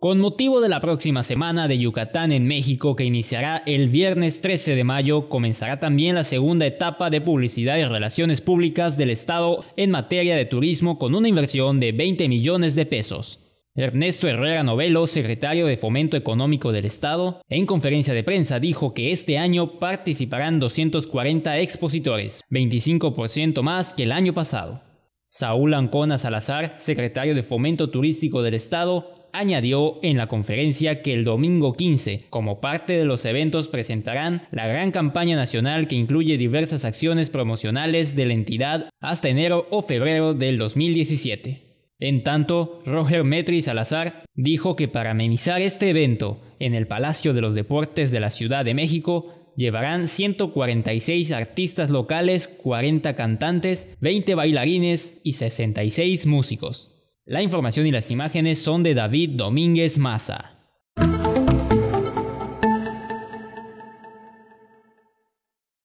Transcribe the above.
Con motivo de la próxima semana de Yucatán en México que iniciará el viernes 13 de mayo, comenzará también la segunda etapa de publicidad y relaciones públicas del Estado en materia de turismo con una inversión de 20 millones de pesos. Ernesto Herrera Novelo, secretario de Fomento Económico del Estado, en conferencia de prensa dijo que este año participarán 240 expositores, 25% más que el año pasado. Saúl Ancona Salazar, secretario de Fomento Turístico del Estado, añadió en la conferencia que el domingo 15, como parte de los eventos, presentarán la gran campaña nacional que incluye diversas acciones promocionales de la entidad hasta enero o febrero del 2017. En tanto, Roger Metri Salazar dijo que para amenizar este evento en el Palacio de los Deportes de la Ciudad de México, llevarán 146 artistas locales, 40 cantantes, 20 bailarines y 66 músicos. La información y las imágenes son de David Domínguez Maza.